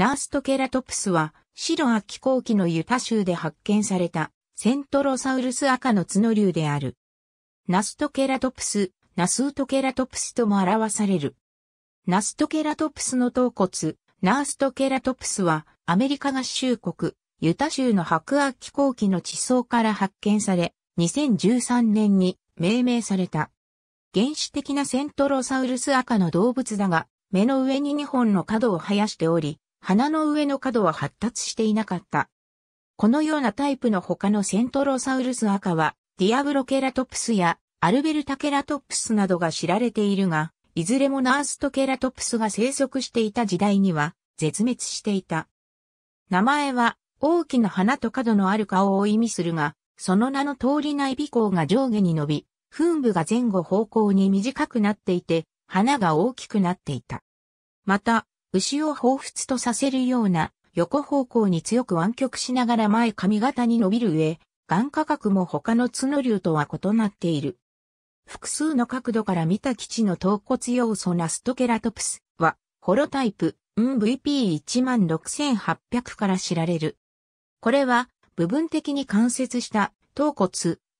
ナーストケラトプスは、白亜紀後期のユタ州で発見された、セントロサウルス赤の角竜である。ナストケラトプス、ナスートケラトプスとも表される。ナストケラトプスの頭骨、ナーストケラトプスは、アメリカ合衆国、ユタ州の白亜紀後期の地層から発見され、2013年に命名された。原始的なセントロサウルス赤の動物だが、目の上に2本の角を生やしており、鼻の上の角は発達していなかった。このようなタイプの他のセントロサウルス赤は、ディアブロケラトプスやアルベルタケラトプスなどが知られているが、いずれもナーストケラトプスが生息していた時代には絶滅していた。名前は大きな花と角のある顔を意味するが、その名の通り内鼻孔が上下に伸び、噴部が前後方向に短くなっていて、花が大きくなっていた。また、牛を彷彿とさせるような横方向に強く湾曲しながら前髪型に伸びる上、眼価格も他の角竜とは異なっている。複数の角度から見た基地の頭骨要素ナストケラトプスは、ホロタイプ、VP16800 から知られる。これは、部分的に関節した頭骨、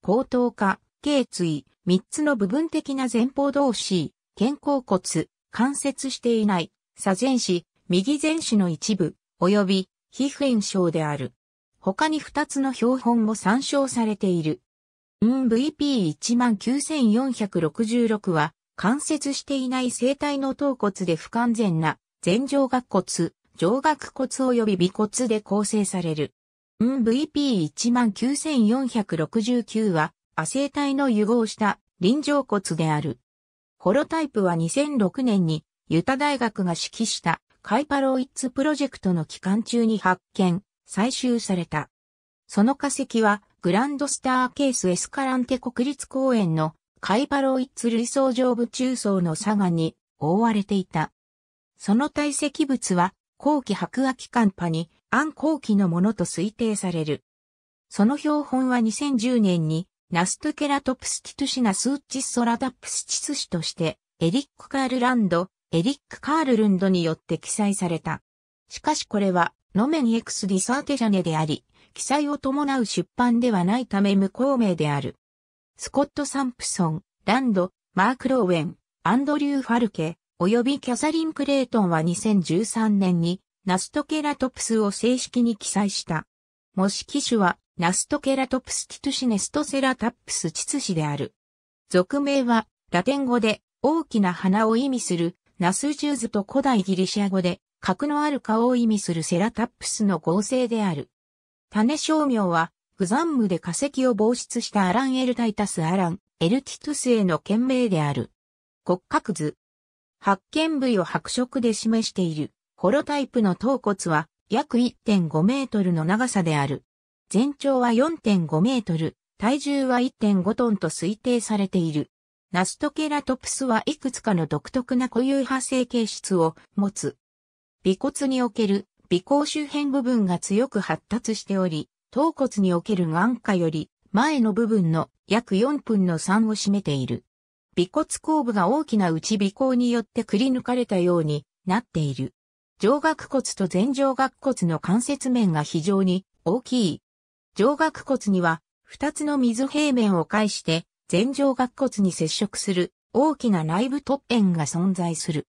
後頭下、頸椎、3つの部分的な前方同士、肩甲骨、関節していない、左前肢、右前肢の一部、及び皮膚炎症である。他に二つの標本も参照されている。NVP19466 は、関節していない生体の頭骨で不完全な前上顎骨、上顎骨及び尾骨で構成される。NVP19469 は、亜生体の融合した臨上骨である。ホロタイプは2006年にユタ大学が指揮したカイパロイッツプロジェクトの期間中に発見、採集された。その化石はグランドスターケースエスカランテ国立公園のカイパロイッツ類層上部中層の砂岩に覆われていた。その堆積物は後期白亜紀間波に暗後期のものと推定される。その標本は2010年にナストケラトプスティトシナスーチソラダプスチス氏としてエリック・カールランド、エリック・カールルンドによって記載された。しかしこれは、ノメニエクス・ディサーテジャネであり、記載を伴う出版ではないため無効名である。スコット・サンプソン、ランド、マーク・ローウェン、アンドリュー・ファルケ、及びキャサリン・クレイトンは2013年にナストケラトプスを正式に記載した。模式種はナストケラトプスティトシネストセラタップスチツシである。俗名はラテン語で大きな花を意味するナスジューズと古代ギリシア語で、核のある顔を意味するセラタップスの合成である。種商名は、グザンムで化石を防出したアラン・エルタイタス・アラン、エルティトゥスへの懸命である。骨格図。発見部位を白色で示している、ホロタイプの頭骨は、約1.5メートルの長さである。全長は4.5メートル、体重は1.5トンと推定されている。ナストケラトプスはいくつかの独特な固有派生形質を持つ。尾骨における尾行周辺部分が強く発達しており、頭骨における眼下より前の部分の約4分の3を占めている。尾骨後部が大きな内尾行によってくり抜かれたようになっている。上顎骨と前上顎骨の関節面が非常に大きい。上顎骨には2つの水平面を介して前上顎骨に接触する大きな内部突縁が存在する。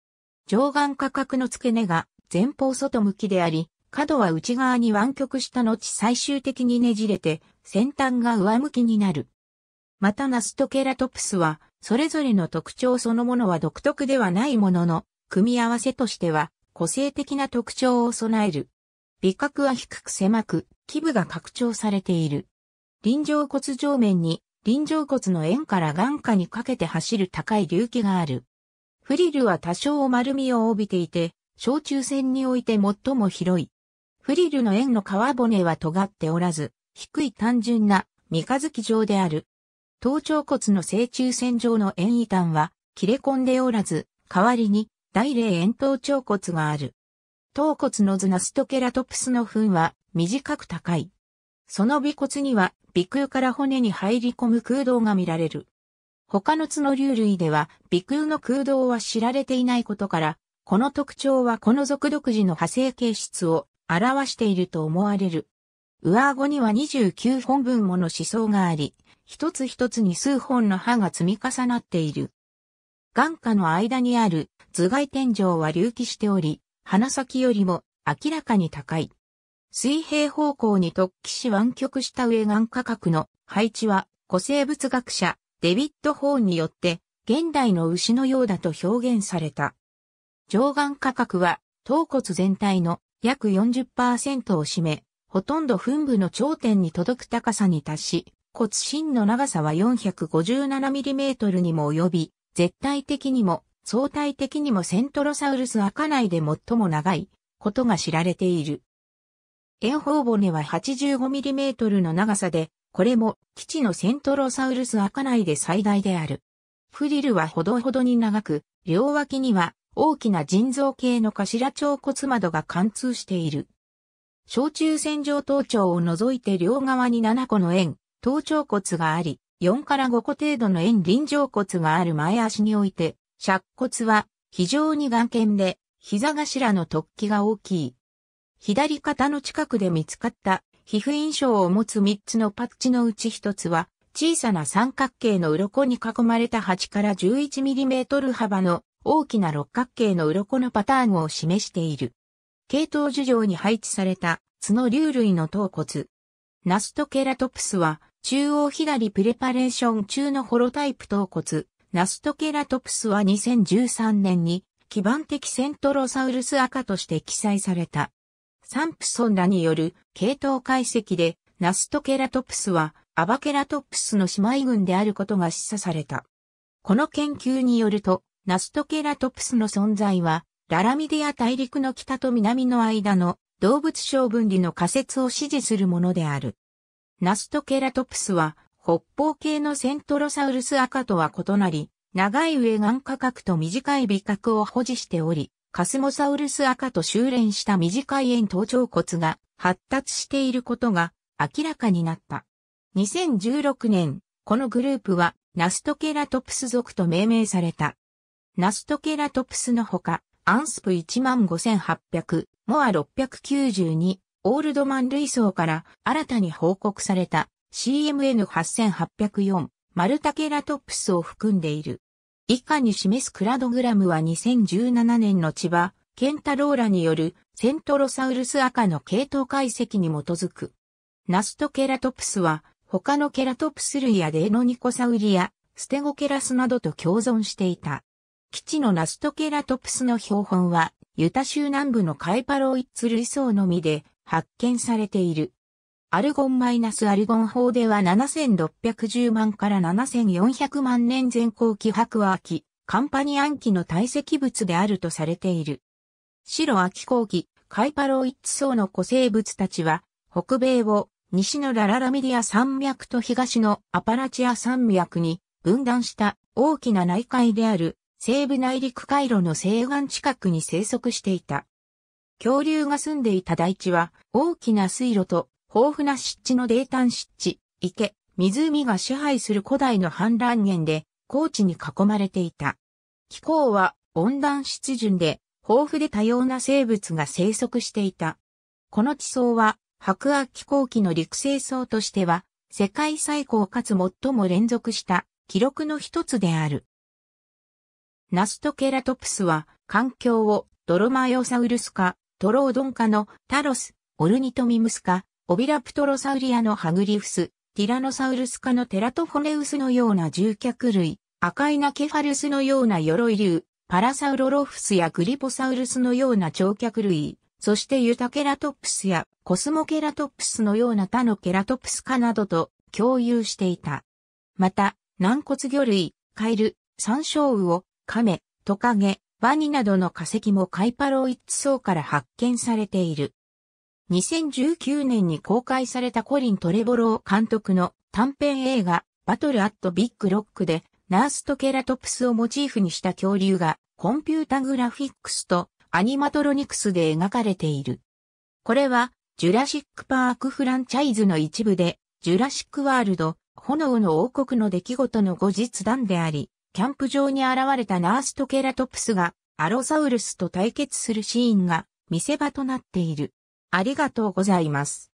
上眼価格の付け根が前方外向きであり、角は内側に湾曲した後最終的にねじれて、先端が上向きになる。またナストケラトプスは、それぞれの特徴そのものは独特ではないものの、組み合わせとしては、個性的な特徴を備える。尾角は低く狭く、基部が拡張されている。臨場骨上面に臨場骨の円から眼下にかけて走る高い隆起がある。フリルは多少丸みを帯びていて、小中線において最も広い。フリルの円の皮骨は尖っておらず、低い単純な三日月状である。頭頂骨の正中線上の円異端は切れ込んでおらず、代わりに大霊円頭頂骨がある。頭骨のズナストケラトプスの糞は短く高い。その尾骨には鼻腔から骨に入り込む空洞が見られる。他の角竜類では鼻腔の空洞は知られていないことから、この特徴はこの属独自の派生形質を表していると思われる。上顎には29本分もの思想があり、一つ一つに数本の歯が積み重なっている。眼下の間にある頭蓋天井は隆起しており、鼻先よりも明らかに高い。水平方向に突起し湾曲した上岸価格の配置は古生物学者デビッド・ホーンによって現代の牛のようだと表現された。上岸価格は頭骨全体の約40%を占め、ほとんど墳部の頂点に届く高さに達し、骨芯の長さは 457mm にも及び、絶対的にも相対的にもセントロサウルス赤内で最も長いことが知られている。円頬骨は 85mm の長さで、これも基地のセントロサウルス赤内で最大である。フリルはほどほどに長く、両脇には大きな腎臓系の頭腸骨窓が貫通している。小中線上頭頂を除いて両側に7個の円、頭頂骨があり、4から5個程度の円臨場骨がある前足において、尺骨は非常に眼見で、膝頭の突起が大きい。左肩の近くで見つかった皮膚印象を持つ3つのパッチのうち1つは小さな三角形の鱗に囲まれた8から 11mm 幅の大きな六角形の鱗のパターンを示している。系統樹状に配置された角竜類の頭骨。ナストケラトプスは中央左プレパレーション中のホロタイプ頭骨。ナストケラトプスは2013年に基盤的セントロサウルス赤として記載された。サンプソンらによる系統解析で、ナストケラトプスはアバケラトプスの姉妹群であることが示唆された。この研究によると、ナストケラトプスの存在は、ララミディア大陸の北と南の間の動物小分離の仮説を支持するものである。ナストケラトプスは、北方系のセントロサウルス赤とは異なり、長い上眼価格と短い尾角を保持しており、カスモサウルス赤と修練した短い円頭頂骨が発達していることが明らかになった。2016年、このグループはナストケラトプス族と命名された。ナストケラトプスのほか、アンスプ15800、モア692、オールドマン類層から新たに報告された CMN8804、マルタケラトプスを含んでいる。以下に示すクラドグラムは2017年の千葉、ケンタローラによるセントロサウルス赤の系統解析に基づく。ナストケラトプスは他のケラトプス類やデーノニコサウリやステゴケラスなどと共存していた。基地のナストケラトプスの標本はユタ州南部のカイパロイッツ類層のみで発見されている。アルゴンマイナスアルゴン法では7610万から7400万年前後期白亜紀、カンパニアン期の堆積物であるとされている。白亜紀後期、カイパロイッツ層の古生物たちは、北米を西のラララミディア山脈と東のアパラチア山脈に分断した大きな内海である西部内陸回路の西岸近くに生息していた。恐竜が住んでいた大地は大きな水路と豊富な湿地の泥炭湿地、池、湖が支配する古代の氾濫源で、高地に囲まれていた。気候は温暖湿潤で、豊富で多様な生物が生息していた。この地層は、白亜紀後期の陸生層としては、世界最高かつ最も連続した記録の一つである。ナストケラトプスは、環境をドロマヨサウルス科、トロードン科のタロス、オルニトミムス科、オビラプトロサウリアのハグリフス、ティラノサウルス科のテラトフォネウスのような獣脚類、赤いナケファルスのような鎧竜、パラサウロロフスやグリポサウルスのような長脚類、そしてユタケラトプスやコスモケラトプスのような他のケラトプス科などと共有していた。また、軟骨魚類、カエル、山椒魚、カメ、トカゲ、ワニなどの化石もカイパロイッツ層から発見されている。2019年に公開されたコリン・トレボロー監督の短編映画バトル・アット・ビッグ・ロックでナースト・ケラトプスをモチーフにした恐竜がコンピュータグラフィックスとアニマトロニクスで描かれている。これはジュラシック・パークフランチャイズの一部でジュラシック・ワールド、炎の王国の出来事の後日談であり、キャンプ場に現れたナースト・ケラトプスがアロサウルスと対決するシーンが見せ場となっている。ありがとうございます。